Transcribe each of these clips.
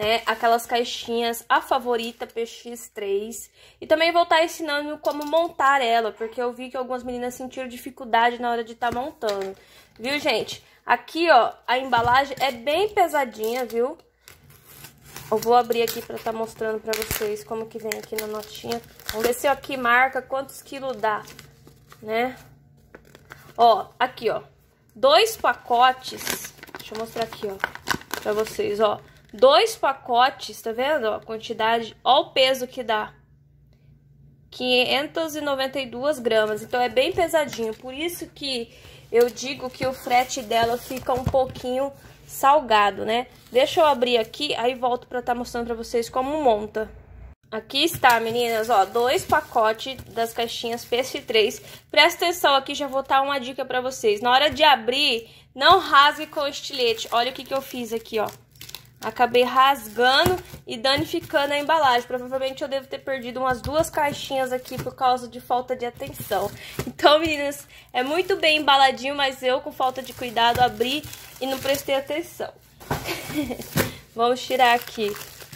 né? Aquelas caixinhas a favorita PX3. E também vou estar ensinando como montar ela, porque eu vi que algumas meninas sentiram dificuldade na hora de estar montando. Viu, gente? Aqui, ó, a embalagem é bem pesadinha, viu? Eu vou abrir aqui pra estar tá mostrando pra vocês como que vem aqui na notinha. Vamos ver se aqui marca quantos quilos dá, né? Ó, aqui, ó. Dois pacotes. Deixa eu mostrar aqui, ó. Pra vocês, ó. Dois pacotes, tá vendo a quantidade? Ó o peso que dá. 592 gramas, então é bem pesadinho. Por isso que eu digo que o frete dela fica um pouquinho salgado, né? Deixa eu abrir aqui, aí volto pra estar tá mostrando pra vocês como monta. Aqui está, meninas, ó, dois pacotes das caixinhas PS3. Presta atenção aqui, já vou dar uma dica pra vocês. Na hora de abrir, não rasgue com estilete. Olha o que, que eu fiz aqui, ó. Acabei rasgando e danificando a embalagem. Provavelmente eu devo ter perdido umas duas caixinhas aqui por causa de falta de atenção. Então, meninas, é muito bem embaladinho, mas eu, com falta de cuidado, abri e não prestei atenção. Vamos tirar aqui.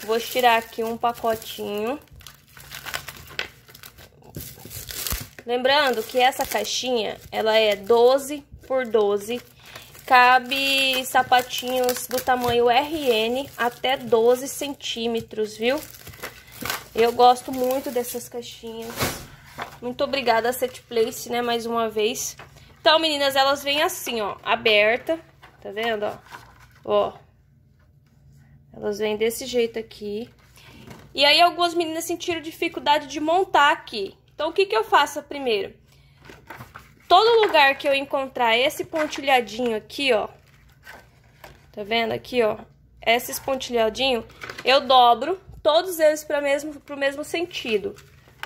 Vou tirar aqui um pacotinho. Lembrando que essa caixinha, ela é 12 por 12 Cabe sapatinhos do tamanho RN até 12 centímetros, viu? Eu gosto muito dessas caixinhas. Muito obrigada Set Place, né, mais uma vez. Então, meninas, elas vêm assim, ó, aberta, tá vendo, ó? Ó. Elas vêm desse jeito aqui. E aí, algumas meninas sentiram dificuldade de montar aqui. Então, o que que eu faço primeiro? todo lugar que eu encontrar esse pontilhadinho aqui, ó. Tá vendo aqui, ó? Esses pontilhadinhos, eu dobro todos eles para mesmo pro mesmo sentido,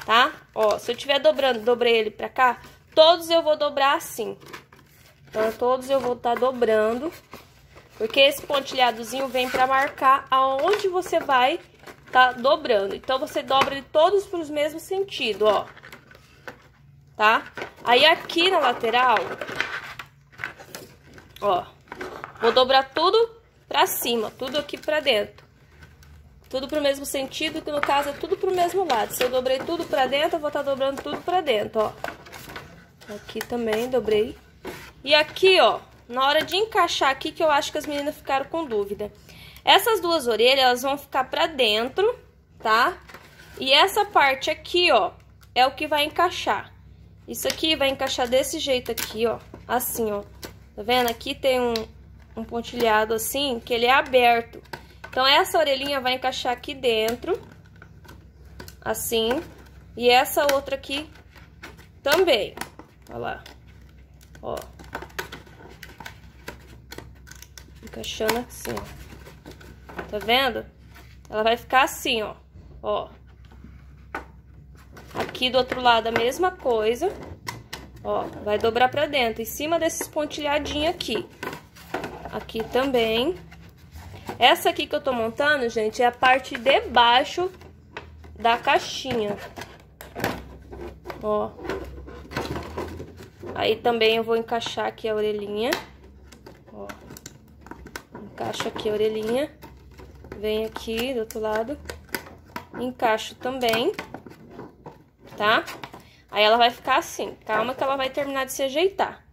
tá? Ó, se eu tiver dobrando, dobrei ele para cá, todos eu vou dobrar assim. Então todos eu vou estar tá dobrando, porque esse pontilhadozinho vem para marcar aonde você vai tá dobrando. Então você dobra ele todos para os mesmos sentido, ó tá? Aí aqui na lateral, ó, vou dobrar tudo pra cima, tudo aqui pra dentro. Tudo pro mesmo sentido, que no caso é tudo pro mesmo lado. Se eu dobrei tudo pra dentro, eu vou estar tá dobrando tudo pra dentro, ó. Aqui também dobrei. E aqui, ó, na hora de encaixar aqui, que eu acho que as meninas ficaram com dúvida. Essas duas orelhas, elas vão ficar pra dentro, tá? E essa parte aqui, ó, é o que vai encaixar. Isso aqui vai encaixar desse jeito aqui, ó. Assim, ó. Tá vendo? Aqui tem um, um pontilhado assim, que ele é aberto. Então, essa orelhinha vai encaixar aqui dentro. Assim. E essa outra aqui também. Olha lá. Ó. Encaixando assim, ó. Tá vendo? Ela vai ficar assim, ó. Ó. Aqui do outro lado a mesma coisa. Ó, vai dobrar pra dentro, em cima desses pontilhadinhos aqui. Aqui também. Essa aqui que eu tô montando, gente, é a parte de baixo da caixinha. Ó. Aí também eu vou encaixar aqui a orelhinha. Ó. Encaixo aqui a orelhinha. Vem aqui do outro lado. Encaixo também. Também tá? Aí ela vai ficar assim. Calma que ela vai terminar de se ajeitar.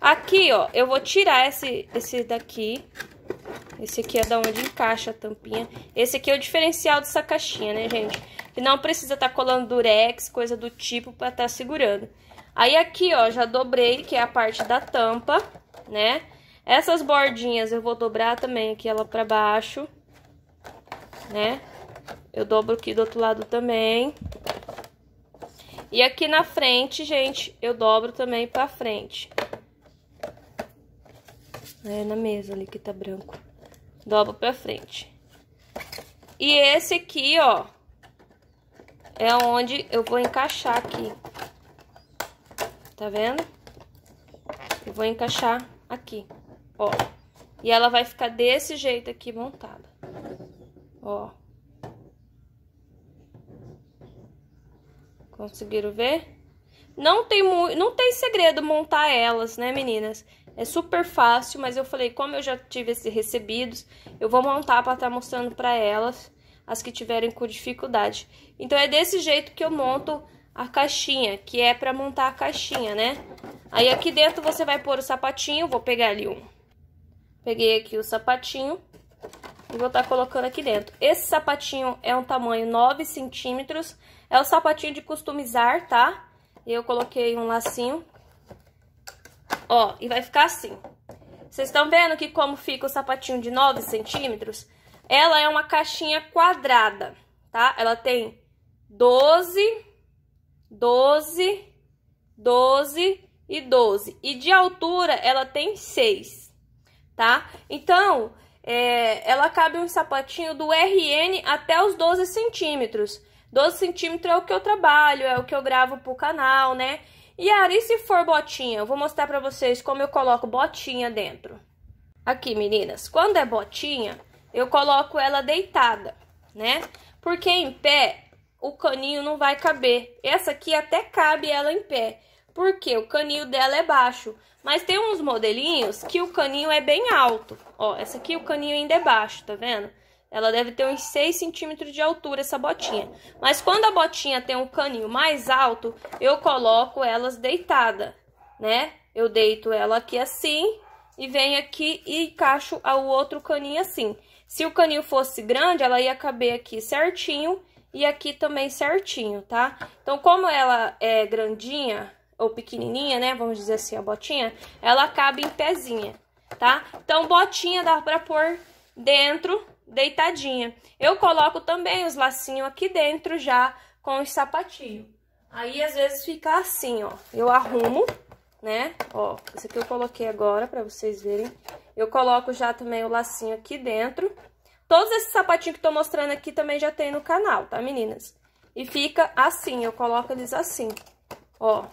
Aqui, ó, eu vou tirar esse, esse daqui. Esse aqui é da onde encaixa a tampinha. Esse aqui é o diferencial dessa caixinha, né, gente? Que não precisa estar tá colando durex, coisa do tipo, pra estar tá segurando. Aí aqui, ó, já dobrei, que é a parte da tampa, né? Essas bordinhas eu vou dobrar também aqui ela pra baixo, né? Eu dobro aqui do outro lado também. E aqui na frente, gente, eu dobro também pra frente. É, na mesa ali que tá branco. Dobro pra frente. E esse aqui, ó, é onde eu vou encaixar aqui. Tá vendo? Eu vou encaixar aqui, ó. E ela vai ficar desse jeito aqui montada. Ó. Conseguiram ver? Não tem, não tem segredo montar elas, né, meninas? É super fácil, mas eu falei, como eu já tive esses recebidos, eu vou montar para estar tá mostrando para elas, as que tiverem com dificuldade. Então é desse jeito que eu monto a caixinha, que é para montar a caixinha, né? Aí aqui dentro você vai pôr o sapatinho, vou pegar ali um. Peguei aqui o sapatinho e vou estar tá colocando aqui dentro. Esse sapatinho é um tamanho 9 centímetros, é o sapatinho de customizar, tá? Eu coloquei um lacinho. Ó, e vai ficar assim. Vocês estão vendo que como fica o sapatinho de 9 centímetros? Ela é uma caixinha quadrada, tá? Ela tem 12, 12, 12 e 12. E de altura ela tem 6, tá? Então, é, ela cabe um sapatinho do RN até os 12 centímetros. 12 centímetros é o que eu trabalho, é o que eu gravo pro canal, né? E Ari, se for botinha? Eu vou mostrar pra vocês como eu coloco botinha dentro. Aqui, meninas, quando é botinha, eu coloco ela deitada, né? Porque em pé, o caninho não vai caber. Essa aqui até cabe ela em pé, porque o caninho dela é baixo. Mas tem uns modelinhos que o caninho é bem alto. Ó, essa aqui o caninho ainda é baixo, tá vendo? Ela deve ter uns 6 centímetros de altura, essa botinha. Mas quando a botinha tem um caninho mais alto, eu coloco elas deitada, né? Eu deito ela aqui assim e venho aqui e encaixo o outro caninho assim. Se o caninho fosse grande, ela ia caber aqui certinho e aqui também certinho, tá? Então, como ela é grandinha ou pequenininha, né? Vamos dizer assim, a botinha, ela cabe em pezinha, tá? Então, botinha dá pra pôr dentro deitadinha. Eu coloco também os lacinhos aqui dentro já com os sapatinhos. Aí, às vezes, fica assim, ó. Eu arrumo, né? Ó, esse aqui eu coloquei agora pra vocês verem. Eu coloco já também o lacinho aqui dentro. Todos esses sapatinhos que tô mostrando aqui também já tem no canal, tá, meninas? E fica assim, eu coloco eles assim, ó.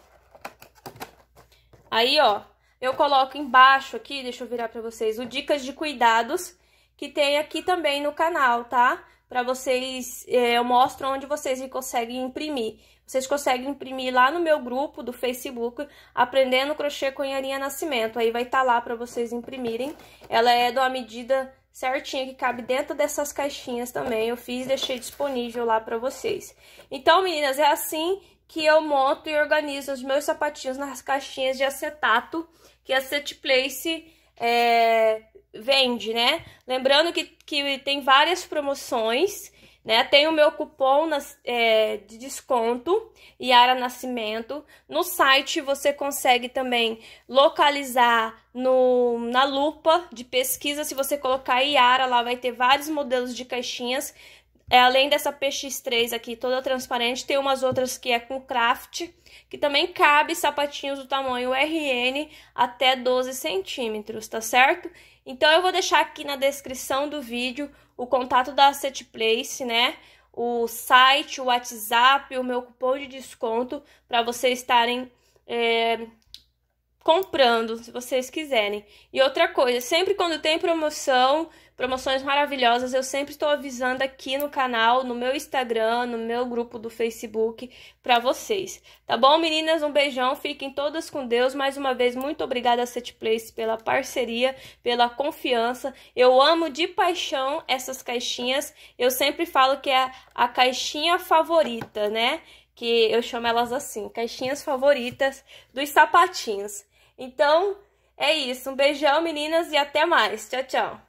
Aí, ó, eu coloco embaixo aqui, deixa eu virar pra vocês, o Dicas de Cuidados que tem aqui também no canal, tá? Para vocês, é, eu mostro onde vocês conseguem imprimir. Vocês conseguem imprimir lá no meu grupo do Facebook, Aprendendo Crochê com Ianinha Nascimento. Aí vai estar tá lá para vocês imprimirem. Ela é de uma medida certinha que cabe dentro dessas caixinhas também. Eu fiz e deixei disponível lá para vocês. Então, meninas, é assim que eu monto e organizo os meus sapatinhos nas caixinhas de acetato, que a Set Place é, vende, né? Lembrando que, que tem várias promoções, né? Tem o meu cupom nas, é, de desconto, Yara Nascimento. No site você consegue também localizar no, na lupa de pesquisa. Se você colocar Yara, lá vai ter vários modelos de caixinhas. É, além dessa PX3 aqui, toda transparente, tem umas outras que é com craft, que também cabe sapatinhos do tamanho RN até 12 centímetros, tá certo? Então eu vou deixar aqui na descrição do vídeo o contato da Set Place, né? O site, o WhatsApp, o meu cupom de desconto para vocês estarem é, comprando, se vocês quiserem. E outra coisa, sempre quando tem promoção, promoções maravilhosas, eu sempre estou avisando aqui no canal, no meu Instagram, no meu grupo do Facebook para vocês. Tá bom, meninas? Um beijão, fiquem todas com Deus. Mais uma vez, muito obrigada a Set Place pela parceria, pela confiança. Eu amo de paixão essas caixinhas. Eu sempre falo que é a caixinha favorita, né? Que eu chamo elas assim, caixinhas favoritas dos sapatinhos. Então, é isso. Um beijão, meninas, e até mais. Tchau, tchau.